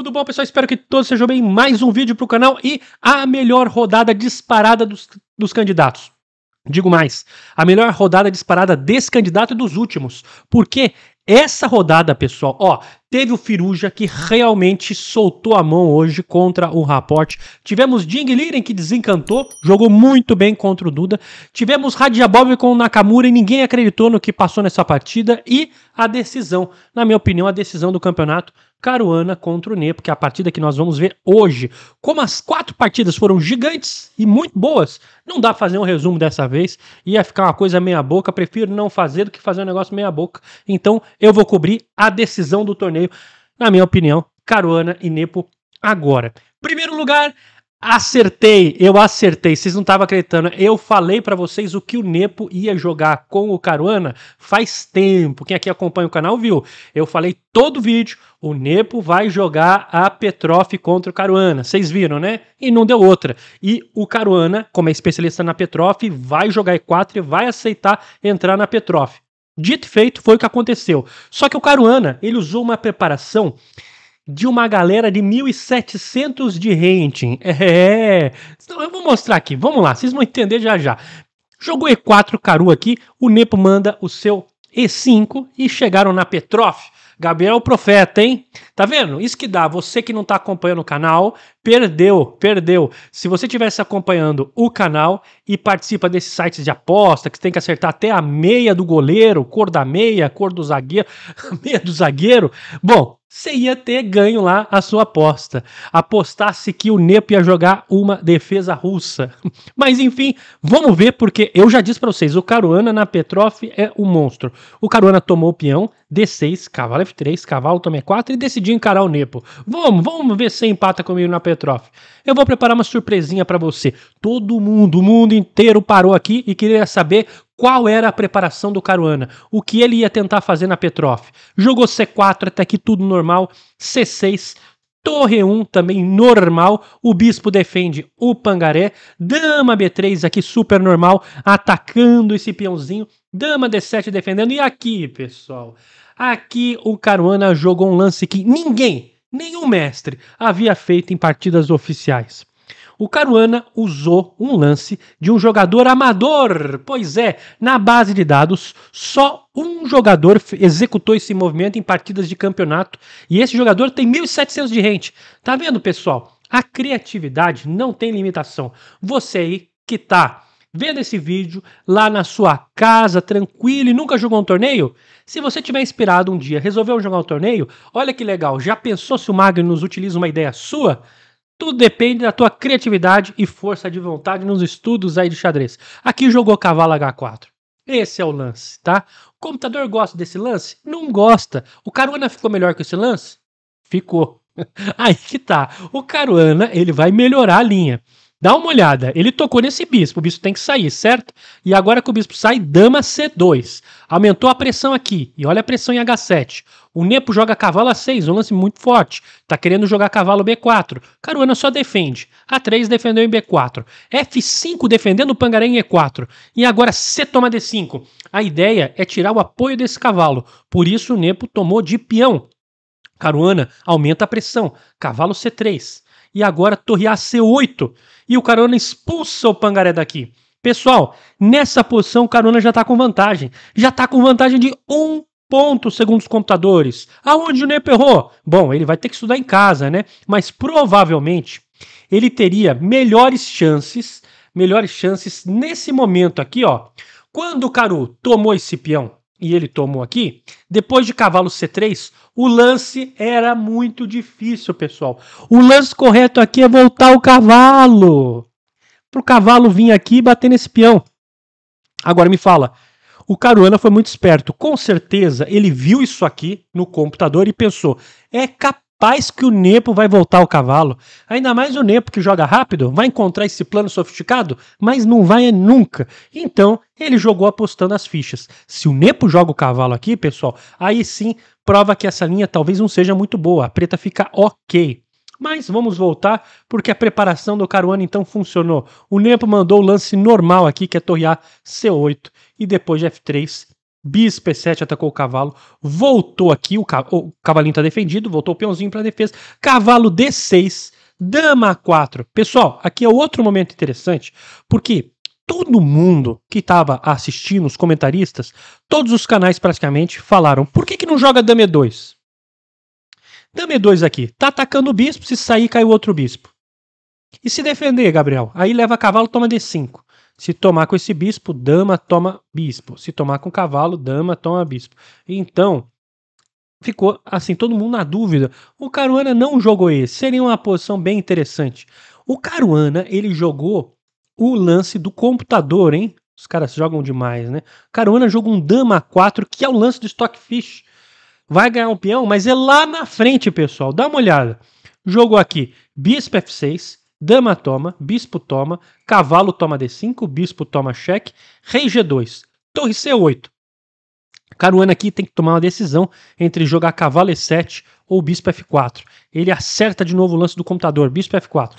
Tudo bom, pessoal? Espero que todos sejam bem. Mais um vídeo para o canal e a melhor rodada disparada dos, dos candidatos. Digo mais, a melhor rodada disparada desse candidato e dos últimos. Porque essa rodada, pessoal, ó, teve o Firuja que realmente soltou a mão hoje contra o Rapote. Tivemos Jing Liren que desencantou, jogou muito bem contra o Duda. Tivemos Radjabov com o Nakamura e ninguém acreditou no que passou nessa partida. E a decisão, na minha opinião, a decisão do campeonato Caruana contra o Nepo, que é a partida que nós vamos ver hoje. Como as quatro partidas foram gigantes e muito boas, não dá pra fazer um resumo dessa vez, ia ficar uma coisa meia boca, prefiro não fazer do que fazer um negócio meia boca. Então eu vou cobrir a decisão do torneio torneio. Na minha opinião, Caruana e Nepo agora. Primeiro lugar, acertei, eu acertei. Vocês não estavam acreditando. Eu falei para vocês o que o Nepo ia jogar com o Caruana faz tempo. Quem aqui acompanha o canal viu. Eu falei todo o vídeo, o Nepo vai jogar a Petrof contra o Caruana. Vocês viram, né? E não deu outra. E o Caruana, como é especialista na Petrof, vai jogar E4 e vai aceitar entrar na Petrof. Dito e feito, foi o que aconteceu. Só que o Caruana, ele usou uma preparação de uma galera de 1.700 de rating. É, é, é. Então, eu vou mostrar aqui, vamos lá, vocês vão entender já já. Jogou E4 Caru aqui, o Nepo manda o seu E5 e chegaram na Petrof. Gabriel é o profeta, hein? Tá vendo? Isso que dá. Você que não tá acompanhando o canal, perdeu, perdeu. Se você estivesse acompanhando o canal e participa desses sites de aposta, que você tem que acertar até a meia do goleiro, cor da meia, cor do zagueiro, meia do zagueiro. Bom, você ia ter ganho lá a sua aposta. Apostasse que o Nepo ia jogar uma defesa russa. Mas enfim, vamos ver, porque eu já disse para vocês: o Caruana na Petrov é um monstro. O Caruana tomou o peão, D6, cavalo F3, cavalo também E4 é e decidiu encarar o Nepo. Vamos, vamos ver se empata comigo na Petrov. Eu vou preparar uma surpresinha para você. Todo mundo, o mundo inteiro parou aqui e queria saber qual era a preparação do Caruana, o que ele ia tentar fazer na Petrov. Jogou C4, até que tudo normal, C6, Torre 1 também normal, o bispo defende o pangaré, dama B3 aqui super normal, atacando esse peãozinho, dama D7 defendendo, e aqui, pessoal, aqui o Caruana jogou um lance que ninguém, nenhum mestre, havia feito em partidas oficiais o Caruana usou um lance de um jogador amador. Pois é, na base de dados, só um jogador executou esse movimento em partidas de campeonato e esse jogador tem 1.700 de rente. Tá vendo, pessoal? A criatividade não tem limitação. Você aí que tá vendo esse vídeo lá na sua casa, tranquilo e nunca jogou um torneio? Se você tiver inspirado um dia, resolveu jogar um torneio, olha que legal, já pensou se o Magnus utiliza uma ideia sua? Tudo depende da tua criatividade e força de vontade nos estudos aí de xadrez. Aqui jogou cavalo H4. Esse é o lance, tá? O computador gosta desse lance? Não gosta. O Caruana ficou melhor que esse lance? Ficou. aí que tá. O Caruana, ele vai melhorar a linha. Dá uma olhada, ele tocou nesse bispo, o bispo tem que sair, certo? E agora que o bispo sai, dama C2. Aumentou a pressão aqui, e olha a pressão em H7. O Nepo joga cavalo A6, um lance muito forte. Tá querendo jogar cavalo B4. Caruana só defende. A3 defendeu em B4. F5 defendendo o Pangaré em E4. E agora C toma D5. A ideia é tirar o apoio desse cavalo. Por isso o Nepo tomou de peão. Caruana aumenta a pressão. Cavalo C3. E agora torre A C8. E o Caruana expulsa o Pangaré daqui. Pessoal, nessa posição o Caruana já está com vantagem. Já está com vantagem de um pontos segundo os computadores. Aonde o Nepo errou? Bom, ele vai ter que estudar em casa, né? Mas provavelmente ele teria melhores chances, melhores chances nesse momento aqui, ó. Quando o Caru tomou esse peão e ele tomou aqui, depois de cavalo C3, o lance era muito difícil, pessoal. O lance correto aqui é voltar o cavalo. Pro cavalo vir aqui e bater nesse peão. Agora me fala, o Caruana foi muito esperto. Com certeza ele viu isso aqui no computador e pensou: é capaz que o Nepo vai voltar ao cavalo. Ainda mais o Nepo que joga rápido, vai encontrar esse plano sofisticado, mas não vai nunca. Então ele jogou apostando as fichas. Se o Nepo joga o cavalo aqui, pessoal, aí sim prova que essa linha talvez não seja muito boa. A preta fica ok. Mas vamos voltar porque a preparação do Caruana então funcionou. O Nempo mandou o lance normal aqui, que é torrear C8 e depois de F3 bisp 7 atacou o cavalo, voltou aqui, o, ca o cavalinho está defendido, voltou o peãozinho para defesa, cavalo D6, dama A4. Pessoal, aqui é outro momento interessante, porque todo mundo que estava assistindo, os comentaristas, todos os canais praticamente falaram, por que, que não joga dama E2? Dame dois aqui. Tá atacando o bispo, se sair, cai o outro bispo. E se defender, Gabriel? Aí leva cavalo, toma D5. Se tomar com esse bispo, dama toma bispo. Se tomar com cavalo, dama toma bispo. Então, ficou assim, todo mundo na dúvida. O Caruana não jogou esse. Seria uma posição bem interessante. O Caruana, ele jogou o lance do computador, hein? Os caras jogam demais, né? O Caruana jogou um dama 4, que é o lance do Stockfish vai ganhar um peão, mas é lá na frente, pessoal. Dá uma olhada. Jogou aqui bispo f6, dama toma, bispo toma, cavalo toma d5, bispo toma cheque, rei g2, torre c8. Caruana aqui tem que tomar uma decisão entre jogar cavalo e7 ou bispo f4. Ele acerta de novo o lance do computador, bispo f4.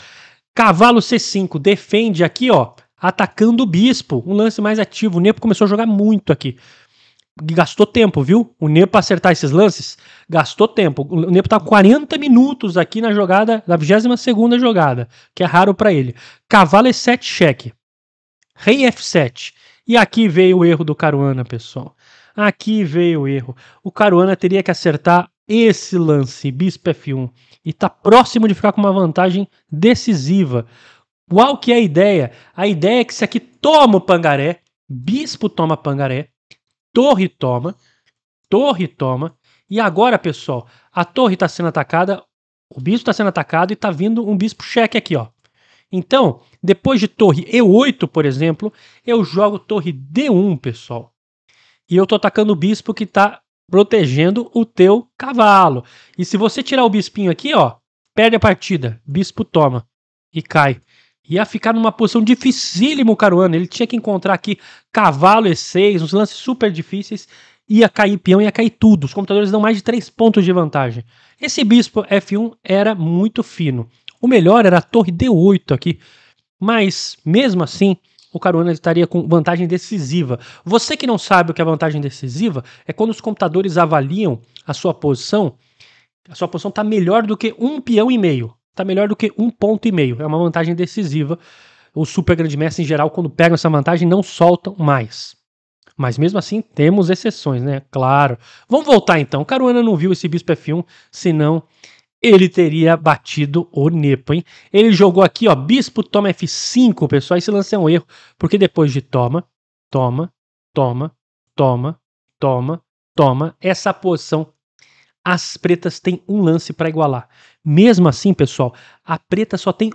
Cavalo c5 defende aqui, ó, atacando o bispo, um lance mais ativo. O Nepo começou a jogar muito aqui gastou tempo, viu? O Nepo acertar esses lances gastou tempo. O Nepo tá 40 minutos aqui na jogada, na 22 jogada, que é raro para ele. Cavalo é E7 cheque. Rei F7. E aqui veio o erro do Caruana, pessoal. Aqui veio o erro. O Caruana teria que acertar esse lance, bispo F1, e tá próximo de ficar com uma vantagem decisiva. Qual que é a ideia? A ideia é que se aqui toma o pangaré, bispo toma pangaré, Torre toma. Torre toma. E agora, pessoal, a torre está sendo atacada, o bispo está sendo atacado e está vindo um bispo cheque aqui, ó. Então, depois de torre E8, por exemplo, eu jogo torre D1, pessoal. E eu estou atacando o bispo que está protegendo o teu cavalo. E se você tirar o bispinho aqui, ó, perde a partida. Bispo toma e cai ia ficar numa posição dificílima o Caruana. Ele tinha que encontrar aqui cavalo E6, uns lances super difíceis. Ia cair peão, ia cair tudo. Os computadores dão mais de 3 pontos de vantagem. Esse bispo F1 era muito fino. O melhor era a torre D8 aqui. Mas, mesmo assim, o Caruana estaria com vantagem decisiva. Você que não sabe o que é vantagem decisiva, é quando os computadores avaliam a sua posição, a sua posição está melhor do que um peão e meio. Tá melhor do que um ponto e meio. É uma vantagem decisiva. Os super grandes mestres, em geral, quando pegam essa vantagem, não soltam mais. Mas mesmo assim, temos exceções, né? Claro. Vamos voltar então. Caruana não viu esse Bispo F1, senão ele teria batido o Nepo, hein? Ele jogou aqui, ó, Bispo toma F5, pessoal. Esse lance é um erro, porque depois de toma, toma, toma, toma, toma, toma, essa posição as pretas têm um lance para igualar. Mesmo assim, pessoal, a preta só tem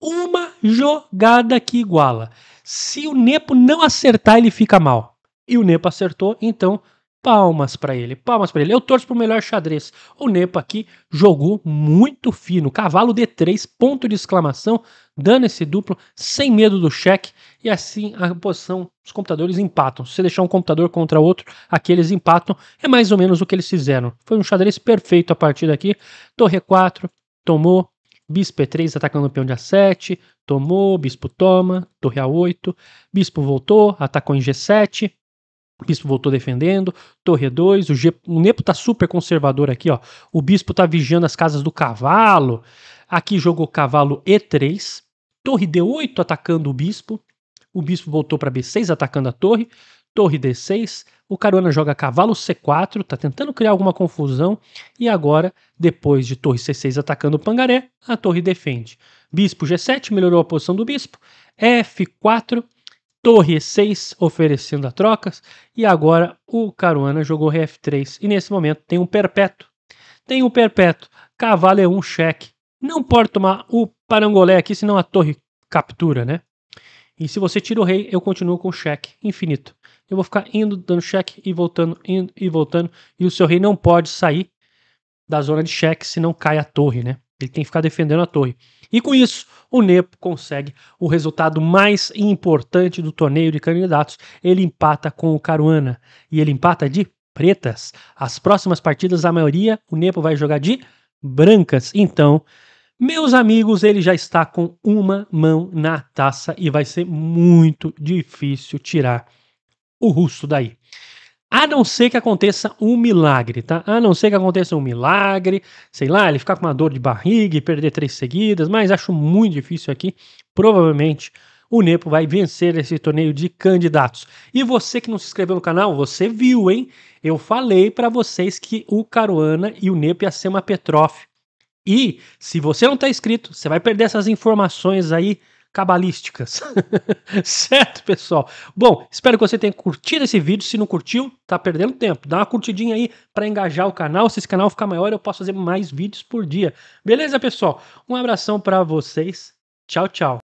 uma jogada que iguala. Se o Nepo não acertar, ele fica mal. E o Nepo acertou, então Palmas para ele, palmas para ele. Eu torço pro melhor xadrez. O Nepo aqui jogou muito fino. Cavalo D3, ponto de exclamação, dando esse duplo, sem medo do cheque. E assim a posição, os computadores empatam. Se você deixar um computador contra outro, aqui eles empatam. É mais ou menos o que eles fizeram. Foi um xadrez perfeito a partir daqui. Torre 4, tomou. Bispo E3 atacando o peão de A7, tomou, bispo toma, torre A8, bispo voltou, atacou em G7, o bispo voltou defendendo, Torre 2, o, o Nepo tá super conservador aqui, ó. O bispo tá vigiando as casas do cavalo. Aqui jogou cavalo E3, Torre D8 atacando o bispo. O bispo voltou para B6 atacando a torre, torre D6. O Caruana joga cavalo C4, tá tentando criar alguma confusão e agora, depois de torre C6 atacando o pangaré, a torre defende. Bispo G7 melhorou a posição do bispo. F4 Torre E6 oferecendo a trocas e agora o Caruana jogou Rei F3 e nesse momento tem um perpétuo. Tem um perpétuo, cavalo E1 é cheque. Não pode tomar o parangolé aqui, senão a torre captura, né? E se você tira o rei, eu continuo com cheque infinito. Eu vou ficar indo, dando cheque e voltando, indo e voltando. E o seu rei não pode sair da zona de cheque, senão cai a torre, né? Ele tem que ficar defendendo a torre. E com isso, o Nepo consegue o resultado mais importante do torneio de candidatos. Ele empata com o Caruana e ele empata de pretas. As próximas partidas, a maioria, o Nepo vai jogar de brancas. Então, meus amigos, ele já está com uma mão na taça e vai ser muito difícil tirar o russo daí. A não ser que aconteça um milagre, tá? A não ser que aconteça um milagre, sei lá, ele ficar com uma dor de barriga e perder três seguidas, mas acho muito difícil aqui. Provavelmente o Nepo vai vencer esse torneio de candidatos. E você que não se inscreveu no canal, você viu, hein? Eu falei para vocês que o Caruana e o Nepo ia ser uma Petrof. E se você não tá inscrito, você vai perder essas informações aí cabalísticas. certo, pessoal? Bom, espero que você tenha curtido esse vídeo. Se não curtiu, tá perdendo tempo. Dá uma curtidinha aí para engajar o canal. Se esse canal ficar maior, eu posso fazer mais vídeos por dia. Beleza, pessoal? Um abração para vocês. Tchau, tchau.